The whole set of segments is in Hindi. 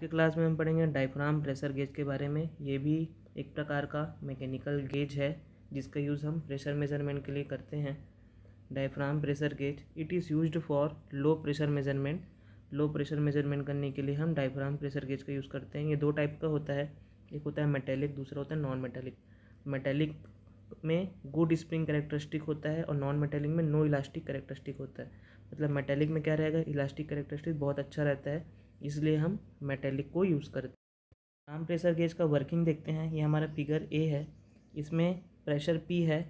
के क्लास में हम पढ़ेंगे डायफ्राम प्रेशर गेज के बारे में ये भी एक प्रकार का मैकेनिकल गेज है जिसका यूज़ हम प्रेशर मेजरमेंट के लिए करते हैं diaphragm pressure gauge it is use for low pressure measurement low pressure measurement करने के लिए हम डायफ्राम प्रेशर गेज का यूज़ करते हैं ये दो टाइप का होता है एक होता है मेटेलिक दूसरा होता है नॉन मेटेलिक मेटेलिक में गुड स्प्रिंग करेक्टरिस्टिक होता है और नॉन मेटेलिक में नो इलास्टिक करेक्टरिस्टिक होता है मतलब मेटेलिक में क्या रहेगा इलास्टिक करेक्टरिस्टिक बहुत अच्छा रहता है इसलिए हम मेटेलिक को यूज़ करते हैं आम प्रेशर गेज का वर्किंग देखते हैं ये हमारा फिगर ए है इसमें प्रेशर पी है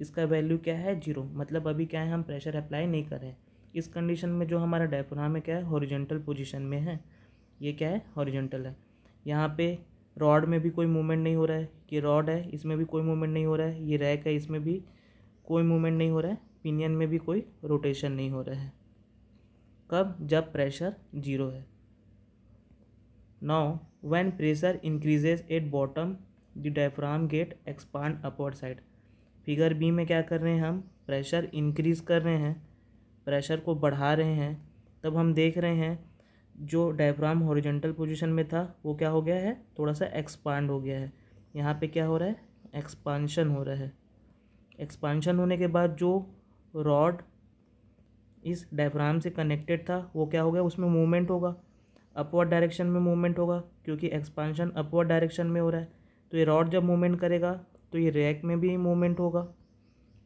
इसका वैल्यू क्या है जीरो मतलब अभी क्या है हम प्रेशर अप्लाई नहीं कर रहे हैं इस कंडीशन में जो हमारा डायफ्राम में क्या है हॉरिजेंटल पोजीशन में है ये क्या है हॉरिजेंटल है यहाँ पे रॉड में भी कोई मूवमेंट नहीं हो रहा है कि रॉड है इसमें भी कोई मूवमेंट नहीं हो रहा है ये रैक है इसमें भी कोई मूवमेंट नहीं हो रहा है पिनियन में भी कोई रोटेशन नहीं हो रहा है कब जब प्रेशर जीरो है now when pressure increases at bottom the diaphragm get expand upward side figure B में क्या कर रहे हैं हम प्रेशर इंक्रीज़ कर रहे हैं प्रेशर को बढ़ा रहे हैं तब हम देख रहे हैं जो डायफ्राम हॉरिजेंटल पोजीशन में था वो क्या हो गया है थोड़ा सा एक्सपांड हो गया है यहाँ पे क्या हो रहा है एक्सपांशन हो रहा है एक्सपांशन होने के बाद जो रॉड इस डायफ्राम से कनेक्टेड था वो क्या हो गया उसमें मूवमेंट होगा अपवर्ड डायरेक्शन में मूवमेंट होगा क्योंकि एक्सपांशन अपवर्ड डायरेक्शन में हो रहा है तो ये रॉड जब मूवमेंट करेगा तो ये रैक में भी मूवमेंट होगा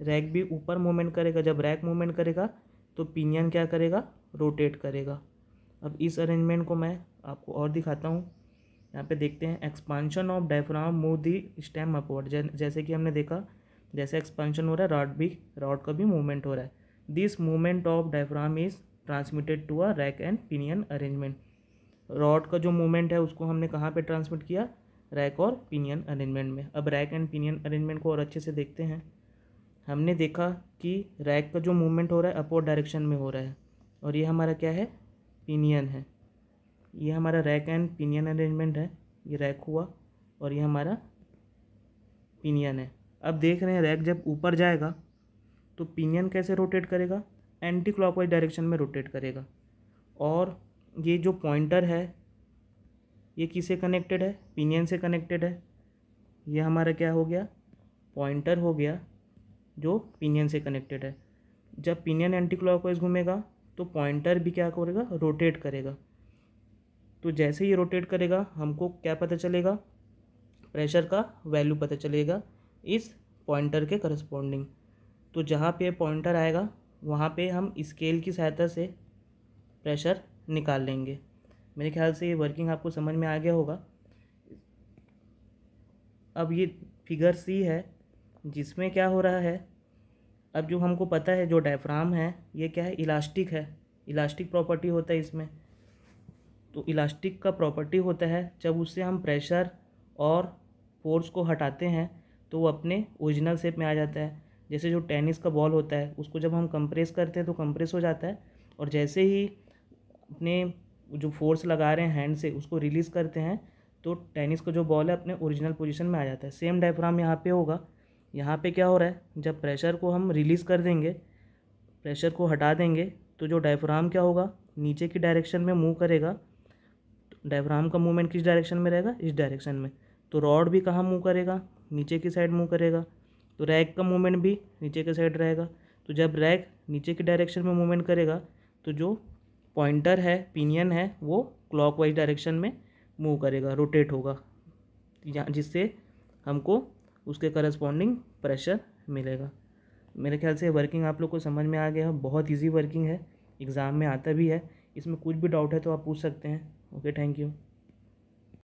रैक भी ऊपर मूवमेंट करेगा जब रैक मूवमेंट करेगा तो पिनियन क्या करेगा रोटेट करेगा अब इस अरेंजमेंट को मैं आपको और दिखाता हूँ यहाँ पे देखते हैं expansion of diaphragm move the stem upward जैसे कि हमने देखा जैसे एक्सपांशन हो रहा है रॉड भी रॉड का भी मूवमेंट हो रहा है this movement of diaphragm is transmitted to a rack and pinion arrangement rod का जो मूवमेंट है उसको हमने कहाँ पे ट्रांसमिट किया रैक और पिनियन अरेंजमेंट में अब रैक एंड पिनियन अरेंजमेंट को और अच्छे से देखते हैं हमने देखा कि रैक का जो मूवमेंट हो रहा है अपोर्ड डायरेक्शन में हो रहा है और ये हमारा क्या है पिनियन है ये हमारा रैक एंड पिनियन अरेंजमेंट है ये रैक हुआ और ये हमारा पिनियन है अब देख रहे हैं रैक जब ऊपर जाएगा तो पिनियन कैसे रोटेट करेगा एंटी क्लॉकवाइज डायरेक्शन में रोटेट करेगा और ये जो पॉइंटर है ये किसे कनेक्टेड है पिनियन से कनेक्टेड है ये हमारा क्या हो गया पॉइंटर हो गया जो पिनियन से कनेक्टेड है जब पिनियन एंटी क्लॉकवाइज घूमेगा तो पॉइंटर भी क्या करेगा रोटेट करेगा तो जैसे ही रोटेट करेगा हमको क्या पता चलेगा प्रेशर का वैल्यू पता चलेगा इस पॉइंटर के करस्पॉन्डिंग तो जहाँ पे पॉइंटर आएगा वहाँ पे हम स्केल की सहायता से प्रेशर निकाल लेंगे मेरे ख्याल से ये वर्किंग आपको समझ में आ गया होगा अब ये फिगर सी है जिसमें क्या हो रहा है अब जो हमको पता है जो डायफ्राम है ये क्या है इलास्टिक है इलास्टिक प्रॉपर्टी होता है इसमें तो इलास्टिक का प्रॉपर्टी होता है जब उससे हम प्रेशर और फोर्स को हटाते हैं तो वो अपने ओरिजिनल शेप में आ जाता है जैसे जो टेनिस का बॉल होता है उसको जब हम कंप्रेस करते हैं तो कंप्रेस हो जाता है और जैसे ही अपने जो फोर्स लगा रहे हैं हैंड से उसको रिलीज़ करते हैं तो टेनिस का जो बॉल है अपने ओरिजिनल पोजीशन में आ जाता है सेम डायफ्राम यहाँ पे होगा यहाँ पे क्या हो रहा है जब प्रेशर को हम रिलीज़ कर देंगे प्रेशर को हटा देंगे तो जो डायफ्राम क्या होगा नीचे की डायरेक्शन में मूव करेगा डायफ्राम का मूवमेंट किस डायरेक्शन में रहेगा इस डायरेक्शन में तो रॉड भी कहाँ मूव करेगा नीचे की साइड मूव करेगा तो रैक का मूवमेंट भी नीचे के साइड रहेगा तो जब रैक नीचे की डायरेक्शन में मूवमेंट करेगा तो जो पॉइंटर है पिनियन है वो क्लॉकवाइज डायरेक्शन में मूव करेगा रोटेट होगा जिससे हमको उसके करस्पॉन्डिंग प्रेशर मिलेगा मेरे ख्याल से वर्किंग आप लोग को समझ में आ गया बहुत इजी वर्किंग है एग्ज़ाम में आता भी है इसमें कुछ भी डाउट है तो आप पूछ सकते हैं ओके थैंक यू